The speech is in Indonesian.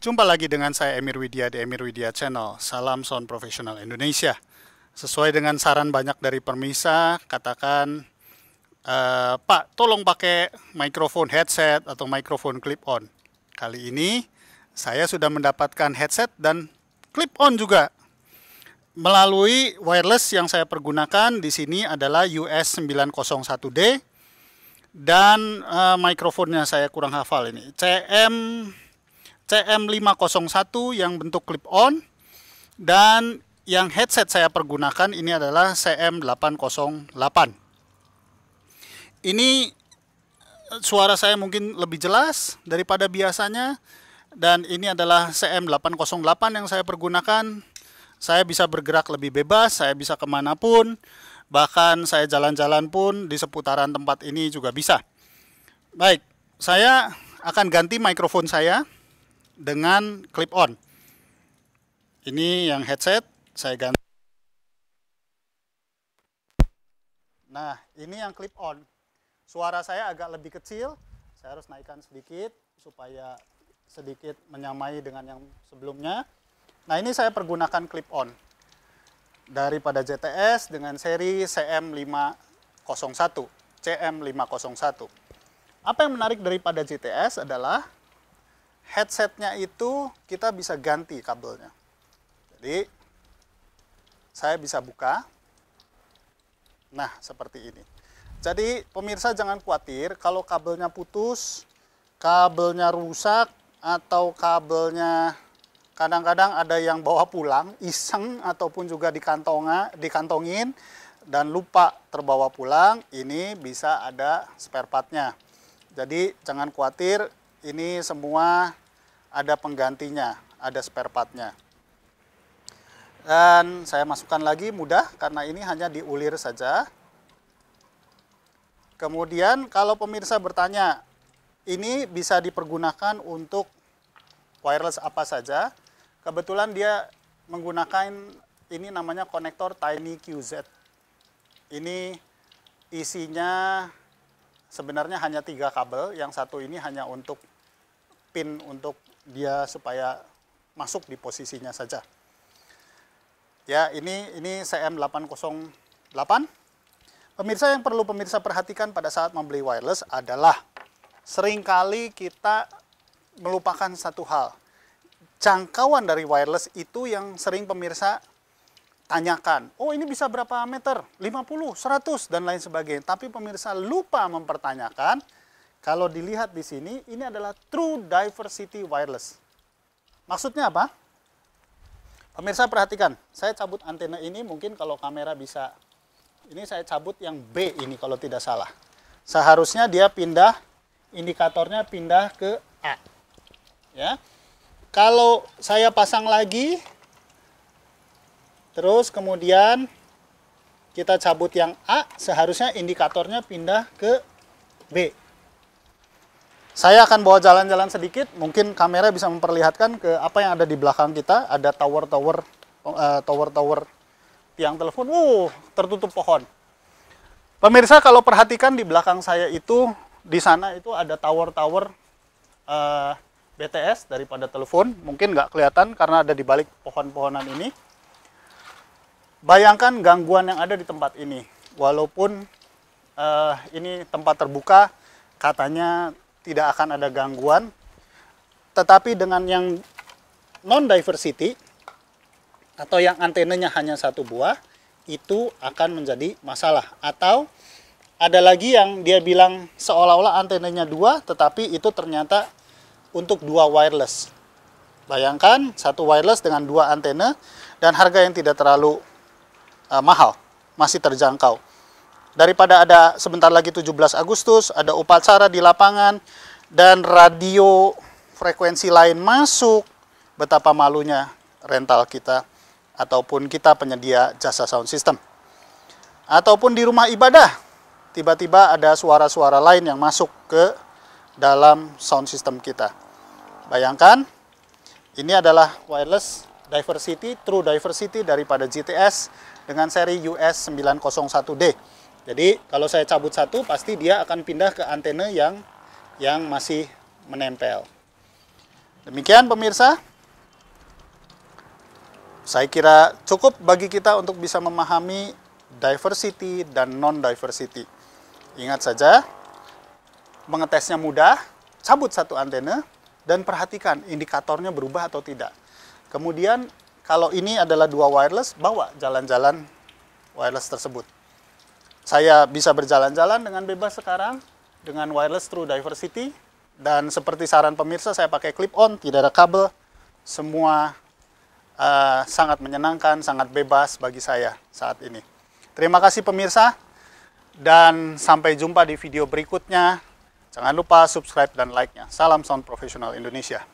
Jumpa lagi dengan saya Emir Widya di Emir Widya Channel. Salam sound profesional Indonesia. Sesuai dengan saran banyak dari permisa, katakan e, Pak, tolong pakai mikrofon headset atau mikrofon clip on. Kali ini saya sudah mendapatkan headset dan clip on juga. Melalui wireless yang saya pergunakan di sini adalah US 901D dan e, mikrofonnya saya kurang hafal ini. CM CM501 yang bentuk clip-on dan yang headset saya pergunakan ini adalah CM808. Ini eh, suara saya mungkin lebih jelas daripada biasanya dan ini adalah CM808 yang saya pergunakan. Saya bisa bergerak lebih bebas, saya bisa kemanapun, bahkan saya jalan-jalan pun di seputaran tempat ini juga bisa. Baik, saya akan ganti mikrofon saya dengan clip on. Ini yang headset saya ganti. Nah, ini yang clip on. Suara saya agak lebih kecil, saya harus naikkan sedikit supaya sedikit menyamai dengan yang sebelumnya. Nah, ini saya pergunakan clip on. Daripada JTS dengan seri CM501, CM501. Apa yang menarik daripada JTS adalah headsetnya itu kita bisa ganti kabelnya. Jadi saya bisa buka. Nah, seperti ini. Jadi pemirsa jangan khawatir kalau kabelnya putus, kabelnya rusak atau kabelnya kadang-kadang ada yang bawa pulang iseng ataupun juga dikantonga, dikantongin dan lupa terbawa pulang, ini bisa ada spare partnya. Jadi jangan khawatir ini semua ada penggantinya, ada spare partnya. Dan saya masukkan lagi mudah karena ini hanya diulir saja. Kemudian kalau pemirsa bertanya, ini bisa dipergunakan untuk wireless apa saja. Kebetulan dia menggunakan ini namanya konektor Tiny QZ. Ini isinya sebenarnya hanya tiga kabel, yang satu ini hanya untuk pin untuk dia supaya masuk di posisinya saja. Ya, ini ini CM808. Pemirsa yang perlu pemirsa perhatikan pada saat membeli wireless adalah seringkali kita melupakan satu hal. Jangkauan dari wireless itu yang sering pemirsa tanyakan. Oh, ini bisa berapa meter? 50, 100 dan lain sebagainya. Tapi pemirsa lupa mempertanyakan kalau dilihat di sini, ini adalah True Diversity Wireless. Maksudnya apa? Pemirsa perhatikan, saya cabut antena ini mungkin kalau kamera bisa. Ini saya cabut yang B ini kalau tidak salah. Seharusnya dia pindah, indikatornya pindah ke A. Ya. Kalau saya pasang lagi, terus kemudian kita cabut yang A, seharusnya indikatornya pindah ke B. Saya akan bawa jalan-jalan sedikit, mungkin kamera bisa memperlihatkan ke apa yang ada di belakang kita, ada tower-tower oh, eh, tower-tower tiang telepon. Wow, tertutup pohon. Pemirsa kalau perhatikan di belakang saya itu di sana itu ada tower-tower eh, BTS daripada telepon. Mungkin nggak kelihatan karena ada di balik pohon-pohonan ini. Bayangkan gangguan yang ada di tempat ini. Walaupun eh, ini tempat terbuka, katanya tidak akan ada gangguan. Tetapi dengan yang non-diversity atau yang antenanya hanya satu buah, itu akan menjadi masalah. Atau ada lagi yang dia bilang seolah-olah antenanya dua, tetapi itu ternyata untuk dua wireless. Bayangkan satu wireless dengan dua antena dan harga yang tidak terlalu uh, mahal, masih terjangkau daripada ada sebentar lagi 17 Agustus, ada upacara di lapangan, dan radio frekuensi lain masuk, betapa malunya rental kita ataupun kita penyedia jasa sound system. Ataupun di rumah ibadah, tiba-tiba ada suara-suara lain yang masuk ke dalam sound system kita. Bayangkan, ini adalah wireless diversity, true diversity daripada GTS dengan seri US901D jadi kalau saya cabut satu pasti dia akan pindah ke antena yang yang masih menempel. Demikian pemirsa. Saya kira cukup bagi kita untuk bisa memahami diversity dan non-diversity. Ingat saja, mengetesnya mudah, cabut satu antena, dan perhatikan indikatornya berubah atau tidak. Kemudian kalau ini adalah dua wireless, bawa jalan-jalan wireless tersebut saya bisa berjalan-jalan dengan bebas sekarang dengan wireless True Diversity dan seperti saran pemirsa saya pakai clip on tidak ada kabel semua uh, sangat menyenangkan sangat bebas bagi saya saat ini terima kasih pemirsa dan sampai jumpa di video berikutnya jangan lupa subscribe dan like nya salam sound profesional Indonesia